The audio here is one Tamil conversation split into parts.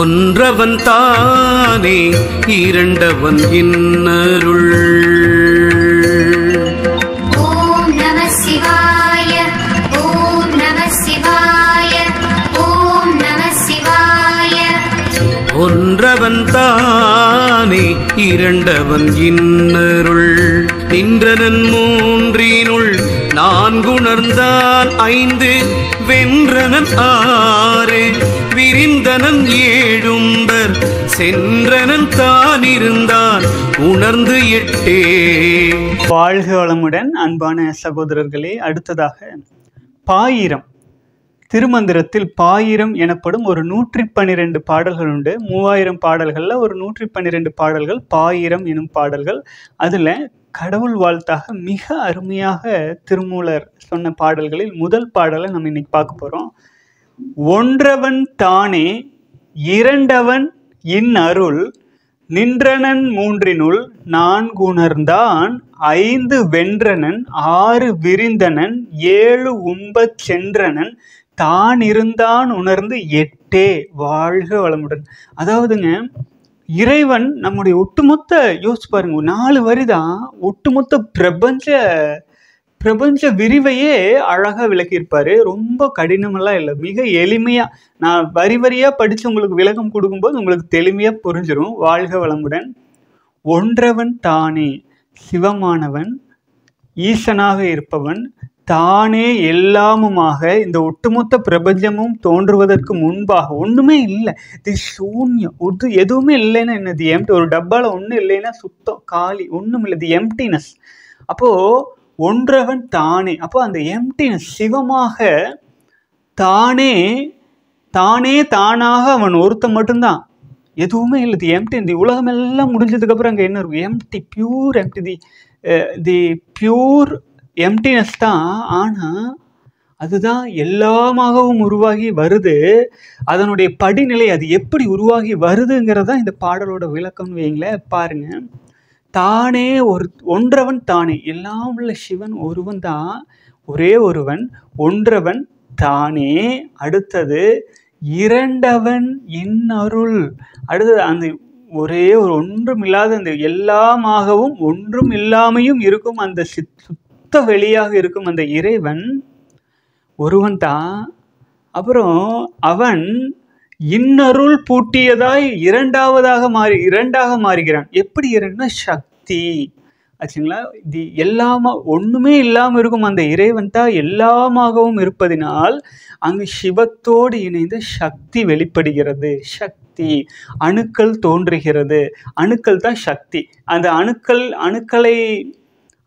ஒன்றவன் தானே இரண்டவன் இன்னருள் ஒன்றவன் இரண்டவன் இன்னருள் நின்றனன் மூன்றினுள் நான்குணர்ந்தான் ஐந்து வென்றனன் ஆறு விரிந்தனன் ஏழும்பர் சென்றனன் தான் இருந்தான் உணர்ந்து எட்டே வாழ்க வளமுடன் அன்பான சகோதரர்களே அடுத்ததாக பாயிரம் திருமந்திரத்தில் பாயிரம் எனப்படும் ஒரு நூற்றி பன்னிரெண்டு பாடல்கள் உண்டு மூவாயிரம் பாடல்களில் ஒரு நூற்றி பன்னிரெண்டு பாடல்கள் பாயிரம் எனும் பாடல்கள் அதில் கடவுள் வாழ்த்தாக மிக அருமையாக திருமூலர் சொன்ன பாடல்களில் முதல் பாடலை நம்ம இன்னைக்கு பார்க்க போகிறோம் ஒன்றவன் தானே இரண்டவன் இன் அருள் நின்றனன் மூன்றினுள் நான்குணர்ந்தான் ஐந்து வென்றனன் ஆறு விரிந்தனன் ஏழு உம்பச் சென்றனன் தான் இருந்தான் உணர்ந்து எட்டே வாழ்க வளமுடன் அதாவதுங்க இறைவன் நம்முடைய ஒட்டுமொத்த யோசிச்சு பாருங்க நாலு வரி தான் ஒட்டுமொத்த பிரபஞ்ச பிரபஞ்ச விரிவையே அழகாக விளக்கியிருப்பார் ரொம்ப கடினமெல்லாம் இல்லை மிக எளிமையாக நான் வரி வரியாக படித்து உங்களுக்கு விளக்கம் கொடுக்கும்போது உங்களுக்கு தெளிமையாக புரிஞ்சிடும் வாழ்க வளமுடன் ஒன்றவன் தானே சிவமானவன் ஈசனாக இருப்பவன் தானே எல்லாமுமாக இந்த ஒட்டுமொத்த பிரபஞ்சமும் தோன்றுவதற்கு முன்பாக ஒன்றுமே இல்லை தி சூன்யம் ஒரு எதுவுமே இல்லைன்னா என்னது எம்டி ஒரு டப்பாவில் ஒன்றும் இல்லைன்னா சுத்தம் காலி ஒன்றும் இல்லை தி எம்டினஸ் அப்போது ஒன்றவன் தானே அப்போ அந்த எம்டினஸ் சிவமாக தானே தானே தானாக அவன் ஒருத்தன் மட்டும்தான் எதுவுமே இல்லை தி எம்டி தி உலகம் எல்லாம் முடிஞ்சதுக்கப்புறம் அங்கே என்ன இருக்கும் empty pure empty the the pure emptiness தான் ஆனால் அதுதான் எல்லாமாகவும் உருவாகி வருது அதனுடைய படிநிலை அது எப்படி உருவாகி வருதுங்கிறது தான் இந்த பாடலோட விளக்கம்னு வைங்களேன் பாருங்க தானே ஒரு ஒன்றவன் தானே எல்லாம் உள்ள சிவன் ஒருவன் தான் ஒரே ஒருவன் ஒன்றவன் தானே அடுத்தது இரண்டவன் இன்னருள் அடுத்தது அந்த ஒரே ஒரு ஒன்றும் இல்லாத அந்த எல்லாமாகவும் ஒன்றும் இல்லாமையும் இருக்கும் அந்த சித் சுத்த வெளியாக இருக்கும் அந்த இறைவன் ஒருவன் தான் அப்புறம் அவன் இன்னருள் பூட்டியதாய் இரண்டாவதாக மாறி இரண்டாக மாறுகிறான் எப்படி இரண்டுனா சக்தி ஆச்சுங்களா இது எல்லாம ஒன்றுமே இல்லாமல் இருக்கும் அந்த இறைவன் தான் எல்லாமாகவும் இருப்பதினால் அங்கு சிவத்தோடு இணைந்த சக்தி வெளிப்படுகிறது சக்தி அணுக்கள் தோன்றுகிறது அணுக்கள் தான் சக்தி அந்த அணுக்கள் அணுக்களை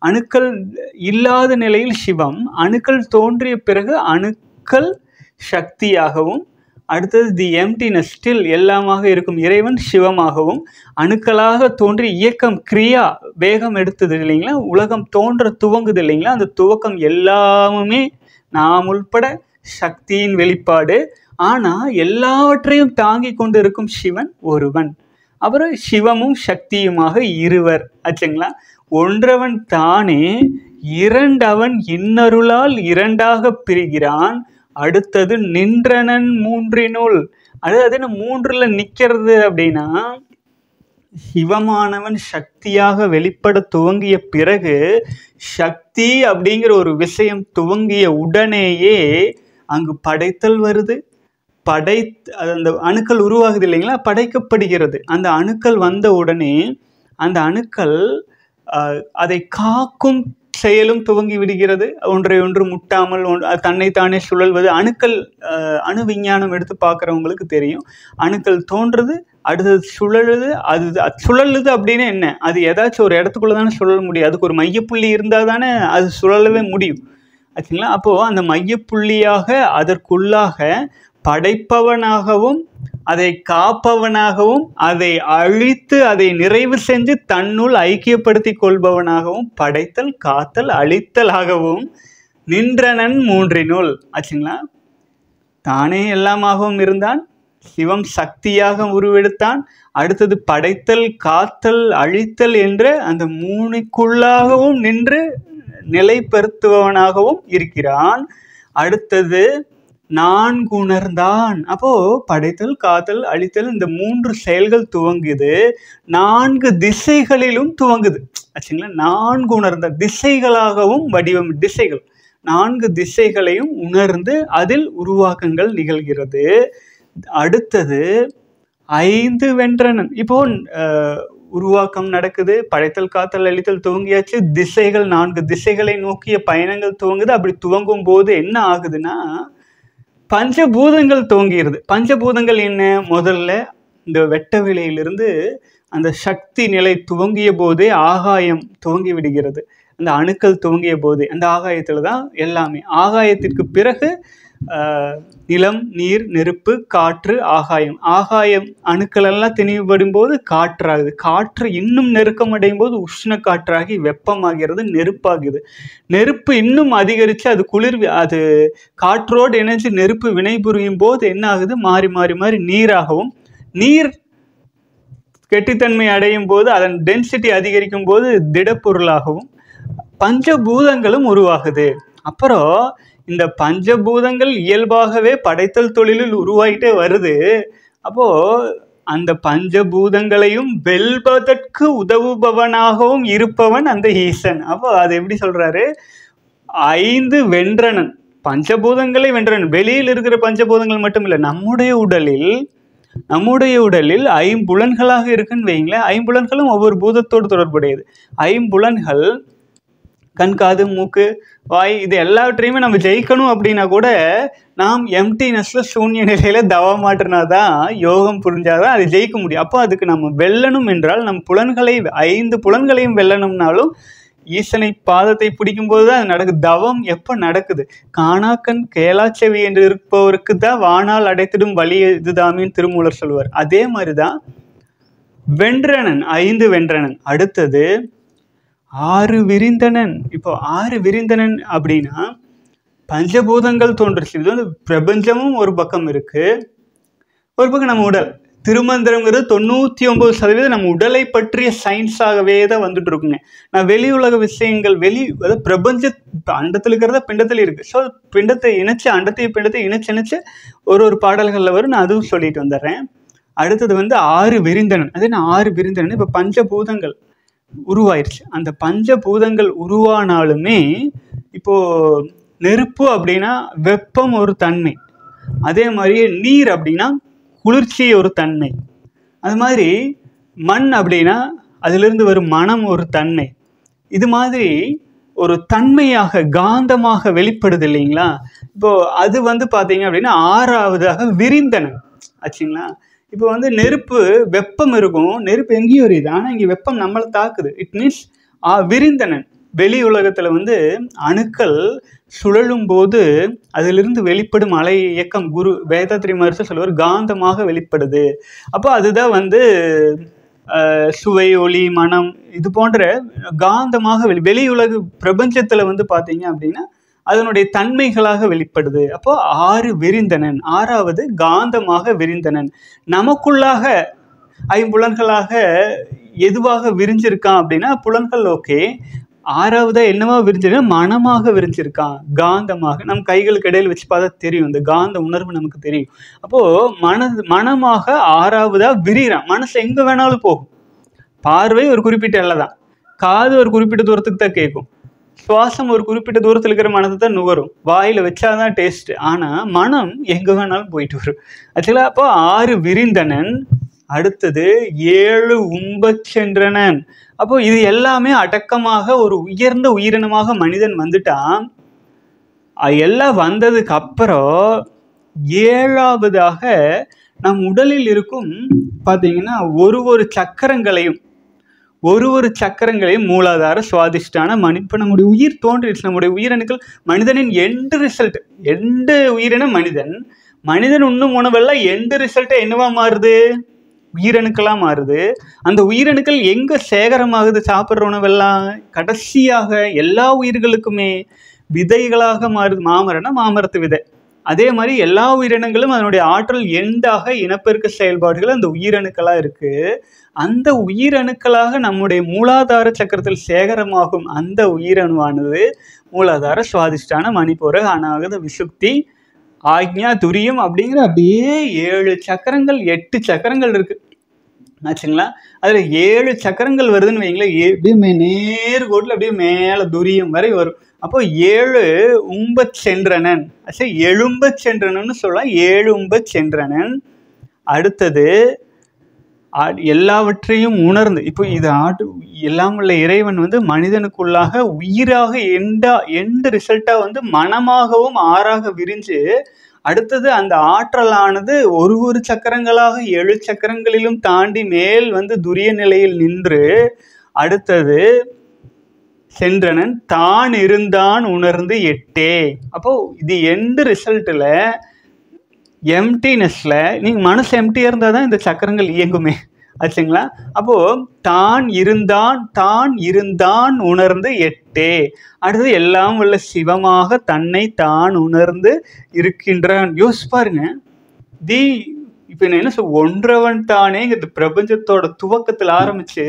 அணுக்கள் இல்லாத நிலையில் சிவம் அணுக்கள் தோன்றிய பிறகு அணுக்கள் சக்தியாகவும் அடுத்தது தி எம்டினஸ் ஸ்டில் எல்லாமாக இருக்கும் இறைவன் சிவமாகவும் அணுக்களாக தோன்றி இயக்கம் கிரியா வேகம் எடுத்தது இல்லைங்களா உலகம் தோன்ற துவங்குது இல்லைங்களா அந்த துவக்கம் எல்லாமுமே நாம் உள்பட சக்தியின் வெளிப்பாடு ஆனால் எல்லாவற்றையும் தாங்கி கொண்டு இருக்கும் சிவன் ஒருவன் அப்புறம் சிவமும் சக்தியுமாக இருவர் ஆச்சுங்களா ஒன்றவன் தானே இரண்டவன் இன்னருளால் இரண்டாக பிரிகிறான் அடுத்தது நின்றனன் மூன்றினுள் அதாவது என்ன மூன்றுல நிற்கிறது அப்படின்னா சிவமானவன் சக்தியாக வெளிப்பட துவங்கிய பிறகு சக்தி அப்படிங்கிற ஒரு விஷயம் துவங்கிய உடனேயே அங்கு படைத்தல் வருது படை அந்த அணுக்கள் உருவாகுது இல்லைங்களா படைக்கப்படுகிறது அந்த அணுக்கள் வந்த உடனே அந்த அணுக்கள் அதை காக்கும் செயலும் துவங்கி விடுகிறது ஒன்றை ஒன்று முட்டாமல் ஒன் தன்னைத்தானே சுழல்வது அணுக்கள் அணு விஞ்ஞானம் எடுத்து பார்க்குறவங்களுக்கு தெரியும் அணுக்கள் தோன்றுறது அடுத்தது சுழலுது அது சுழலுது அப்படின்னு என்ன அது ஏதாச்சும் ஒரு இடத்துக்குள்ளே தானே சுழல முடியும் அதுக்கு ஒரு மையப்புள்ளி இருந்தால் தானே அது சுழலவே முடியும் ஆச்சுங்களா அப்போது அந்த மையப்புள்ளியாக அதற்குள்ளாக படைப்பவனாகவும் அதை காப்பவனாகவும் அதை அழித்து அதை நிறைவு செஞ்சு தன்னுள் ஐக்கியப்படுத்தி கொள்பவனாகவும் படைத்தல் காத்தல் அழித்தலாகவும் நின்றனன் மூன்றினுள் ஆச்சுங்களா தானே எல்லாமாகவும் இருந்தான் சிவம் சக்தியாக உருவெடுத்தான் அடுத்தது படைத்தல் காத்தல் அழித்தல் என்று அந்த மூணுக்குள்ளாகவும் நின்று நிலைப்படுத்துபவனாகவும் இருக்கிறான் அடுத்தது நான்கு உணர்ந்தான் அப்போ படைத்தல் காத்தல் அழித்தல் இந்த மூன்று செயல்கள் துவங்குது நான்கு திசைகளிலும் துவங்குது ஆச்சுங்களா நான்கு உணர்ந்த திசைகளாகவும் வடிவம் திசைகள் நான்கு திசைகளையும் உணர்ந்து அதில் உருவாக்கங்கள் நிகழ்கிறது அடுத்தது ஐந்து வென்றனன் இப்போ உருவாக்கம் நடக்குது படைத்தல் காத்தல் அழித்தல் துவங்கியாச்சு திசைகள் நான்கு திசைகளை நோக்கிய பயணங்கள் துவங்குது அப்படி துவங்கும் போது என்ன ஆகுதுன்னா பஞ்சபூதங்கள் தோங்கிடுது பஞ்சபூதங்கள் என்ன முதல்ல இந்த வெட்ட விலையிலிருந்து அந்த சக்தி நிலை துவங்கிய போதே ஆகாயம் துவங்கி விடுகிறது அந்த அணுக்கள் துவங்கிய போதே அந்த ஆகாயத்தில் தான் எல்லாமே ஆகாயத்திற்கு பிறகு நிலம் நீர் நெருப்பு காற்று ஆகாயம் ஆகாயம் அணுக்கள் எல்லாம் தெளிவுபடும் போது காற்றாகுது காற்று இன்னும் நெருக்கம் அடையும் போது உஷ்ண காற்றாகி வெப்பமாகிறது நெருப்பாகுது நெருப்பு இன்னும் அதிகரித்து அது குளிர் அது காற்றோடு இணைஞ்சு நெருப்பு வினைபுரியும் போது என்ன ஆகுது மாறி மாறி மாறி நீராகவும் நீர் கெட்டித்தன்மை அடையும் போது அதன் டென்சிட்டி அதிகரிக்கும் போது திடப்பொருளாகவும் பஞ்சபூதங்களும் உருவாகுது அப்புறம் இந்த பஞ்சபூதங்கள் இயல்பாகவே படைத்தல் தொழிலில் உருவாயிட்டே வருது அப்போது அந்த பஞ்சபூதங்களையும் வெல்பதற்கு உதவுபவனாகவும் இருப்பவன் அந்த ஈசன் அப்போ அது எப்படி சொல்கிறாரு ஐந்து வென்றனன் பஞ்சபூதங்களை வென்றனன் வெளியில் இருக்கிற பஞ்சபூதங்கள் மட்டும் இல்லை நம்முடைய உடலில் நம்முடைய உடலில் ஐம்புலன்களாக இருக்குன்னு வைங்களேன் ஐம்புலன்களும் ஒவ்வொரு பூதத்தோடு தொடர்புடையது ஐம்புலன்கள் கண் காது மூக்கு வாய் இது எல்லாவற்றையுமே நம்ம ஜெயிக்கணும் அப்படின்னா கூட நாம் எம்டினஸ்ல சூன்ய நிலையில தவமாட்டினாதான் தான் யோகம் புரிஞ்சாதான் அது ஜெயிக்க முடியும் அப்போ அதுக்கு நம்ம வெல்லணும் என்றால் நம் புலன்களை ஐந்து புலன்களையும் வெல்லணும்னாலும் ஈசனை பாதத்தை பிடிக்கும் போது தான் அது நடக்குது தவம் எப்போ நடக்குது காணாக்கண் கேளாச்சவி என்று இருப்பவருக்கு தான் வானால் அடைத்திடும் வழி இதுதாமின்னு திருமூலர் சொல்வார் அதே மாதிரி தான் வென்றனன் ஐந்து வென்றனன் அடுத்தது ஆறு விரிந்தனன் இப்போ ஆறு விரிந்தனன் அப்படின்னா பஞ்சபூதங்கள் தோன்றுச்சு இது வந்து பிரபஞ்சமும் ஒரு பக்கம் இருக்குது ஒரு பக்கம் நம்ம உடல் திருமந்திரங்கிறது தொண்ணூற்றி ஒம்பது சதவீதம் நம்ம உடலை பற்றிய சயின்ஸாகவே தான் வந்துட்டு இருக்குங்க நான் வெளி உலக விஷயங்கள் வெளி அதாவது பிரபஞ்ச அண்டத்தில் இருக்கிறத பிண்டத்தில் இருக்குது ஸோ பிண்டத்தை இணைச்சி அண்டத்தையும் பிண்டத்தை இணைச்சு இணைச்சு ஒரு ஒரு பாடல்களில் வரும் நான் அதுவும் சொல்லிட்டு வந்துடுறேன் அடுத்தது வந்து ஆறு விரிந்தனன் அதே நான் ஆறு விருந்தனன் இப்போ பஞ்சபூதங்கள் உருவாயிருச்சு அந்த பஞ்சபூதங்கள் உருவானாலுமே இப்போது நெருப்பு அப்படின்னா வெப்பம் ஒரு தன்மை அதே மாதிரியே நீர் அப்படின்னா குளிர்ச்சி ஒரு தன்மை அது மாதிரி மண் அப்படின்னா அதிலிருந்து வரும் மனம் ஒரு தன்மை இது மாதிரி ஒரு தன்மையாக காந்தமாக வெளிப்படுது இல்லைங்களா இப்போது அது வந்து பார்த்தீங்க அப்படின்னா ஆறாவதாக விரிந்தனம் ஆச்சுங்களா இப்போ வந்து நெருப்பு வெப்பம் இருக்கும் நெருப்பு எங்கேயும் எரியுது ஆனால் இங்கே வெப்பம் நம்மளை தாக்குது இட் மீன்ஸ் ஆ விரிந்தனன் வெளி உலகத்தில் வந்து அணுக்கள் சுழலும் போது அதிலிருந்து வெளிப்படும் அலை இயக்கம் குரு வேதாத்திரி மருத்துவ சொல்லுவார் காந்தமாக வெளிப்படுது அப்போ அதுதான் வந்து சுவை ஒளி மனம் இது போன்ற காந்தமாக வெளி வெளி உலக பிரபஞ்சத்தில் வந்து பார்த்தீங்க அப்படின்னா அதனுடைய தன்மைகளாக வெளிப்படுது அப்போ ஆறு விரிந்தனன் ஆறாவது காந்தமாக விரிந்தனன் நமக்குள்ளாக ஐம்புலன்களாக எதுவாக விரிஞ்சிருக்கான் அப்படின்னா புலன்கள் ஓகே ஆறாவதா என்னவா விரிஞ்சிருக்கா மனமாக விரிஞ்சிருக்கான் காந்தமாக நம் கைகளுக்கு இடையில் வச்சு பார்த்தா தெரியும் இந்த காந்த உணர்வு நமக்கு தெரியும் அப்போ மன மனமாக ஆறாவதா விரிகிறான் மனசு எங்க வேணாலும் போகும் பார்வை ஒரு குறிப்பிட்ட தான் காது ஒரு குறிப்பிட்ட தூரத்துக்கு தான் கேட்கும் சுவாசம் ஒரு குறிப்பிட்ட தூரத்தில் இருக்கிற மனத்தை தான் நுகரும் வாயில் தான் டேஸ்ட் ஆனால் மனம் எங்கே வேணாலும் போயிட்டு வரும் ஆக்சுவலாக அப்போ ஆறு விரிந்தனன் அடுத்தது ஏழு உம்பச்சென்றனன் சென்றனன் அப்போ இது எல்லாமே அடக்கமாக ஒரு உயர்ந்த உயிரினமாக மனிதன் வந்துட்டான் எல்லாம் வந்ததுக்கு அப்புறம் ஏழாவதாக நம் உடலில் இருக்கும் பார்த்தீங்கன்னா ஒரு ஒரு சக்கரங்களையும் ஒரு ஒரு சக்கரங்களையும் மூலாதார சுவாதிஷ்டான மன்னிப்பு நம்முடைய உயிர் தோன்றிடுச்சு நம்முடைய உயிரணுக்கள் மனிதனின் எண்டு ரிசல்ட் எண்டு உயிரின மனிதன் மனிதன் உண்ணும் உணவெல்லாம் எண்டு ரிசல்ட்டை என்னவா மாறுது உயிரணுக்களாக மாறுது அந்த உயிரணுக்கள் எங்கே சேகரமாகுது சாப்பிட்ற உணவெல்லாம் கடைசியாக எல்லா உயிர்களுக்குமே விதைகளாக மாறுது மாமரம்னா மாமரத்து விதை அதே மாதிரி எல்லா உயிரினங்களும் அதனுடைய ஆற்றல் எண்டாக இனப்பெருக்க செயல்பாடுகள் அந்த உயிரணுக்களாக இருக்குது அந்த உயிரணுக்களாக நம்முடைய மூலாதார சக்கரத்தில் சேகரமாகும் அந்த உயிரணுவானது மூலாதார சுவாதிஷ்டான மணிப்பூர அனாகத விசுக்தி ஆக்ஞா துரியம் அப்படிங்கிற அப்படியே ஏழு சக்கரங்கள் எட்டு சக்கரங்கள் இருக்குது ஆச்சுங்களா அதில் ஏழு சக்கரங்கள் வருதுன்னு வைங்களேன் எப்படியுமே நேர் நேர்கோட்டில் அப்படியே மேலே துரியம் வரை வரும் அப்போ ஏழு உம்ப சென்றனன் சரி எழும்ப சென்றனன்னு சொல்லலாம் ஏழு உம்ப சென்றனன் அடுத்தது எல்லாவற்றையும் உணர்ந்து இப்போ இது ஆட்டு எல்லாம் உள்ள இறைவன் வந்து மனிதனுக்குள்ளாக உயிராக எண்டா எண்டு ரிசல்ட்டாக வந்து மனமாகவும் ஆறாக விரிஞ்சு அடுத்தது அந்த ஆற்றலானது ஒரு ஒரு சக்கரங்களாக ஏழு சக்கரங்களிலும் தாண்டி மேல் வந்து துரிய நிலையில் நின்று அடுத்தது சென்றனன் தான் இருந்தான் உணர்ந்து எட்டே அப்போ இது எண்டு ரிசல்ட்டில் எம்டினஸ்ல நீங்கள் மனசு எம்டியாக இருந்தால் தான் இந்த சக்கரங்கள் இயங்குமே ஆச்சுங்களா அப்போது தான் இருந்தான் தான் இருந்தான் உணர்ந்து எட்டே அடுத்தது எல்லாம் உள்ள சிவமாக தன்னை தான் உணர்ந்து இருக்கின்றான் யோசி பாருங்க தி இப்போ என்ன சொல் ஒன்றவன் தானே இந்த பிரபஞ்சத்தோட துவக்கத்தில் ஆரம்பித்து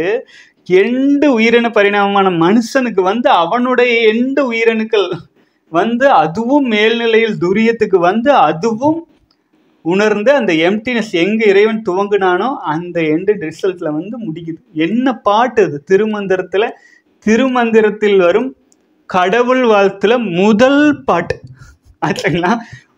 எண்டு உயிரின பரிணாமமான மனுஷனுக்கு வந்து அவனுடைய எண்டு உயிரணுக்கள் வந்து அதுவும் மேல்நிலையில் துரியத்துக்கு வந்து அதுவும் உணர்ந்து அந்த எம்டினஸ் எங்கே இறைவன் துவங்கினானோ அந்த எண்டு ரிசல்ட்டில் வந்து முடிக்குது என்ன பாட்டு அது திருமந்திரத்தில் திருமந்திரத்தில் வரும் கடவுள் வாழ்த்துல முதல் பாட்டு அதுங்களா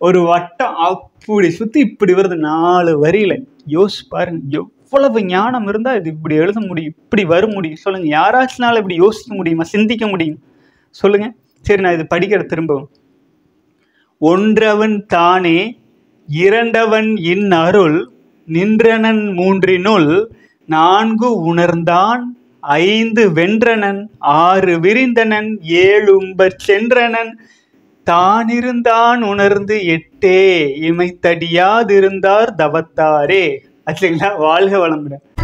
ஒரு வட்டம் அப்படி சுற்றி இப்படி வருது நாலு வரியில் யோசி பாருங்க எவ்வளவு ஞானம் இருந்தால் இது இப்படி எழுத முடியும் இப்படி வர முடியும் சொல்லுங்கள் யாராச்சினால இப்படி யோசிக்க முடியுமா சிந்திக்க முடியும் சொல்லுங்கள் சரி நான் இது படிக்கிற திரும்பவும் ஒன்றவன் தானே இரண்டவன் இன் அருள் நின்றனன் மூன்றினுள் நான்கு உணர்ந்தான் ஐந்து வென்றனன் ஆறு விரிந்தனன் ஏழு உம்பச் சென்றனன் தானிருந்தான் உணர்ந்து எட்டே இமைத்தடியாதிருந்தார் தவத்தாரே அச்சுங்களா வாழ்க வளமுடன்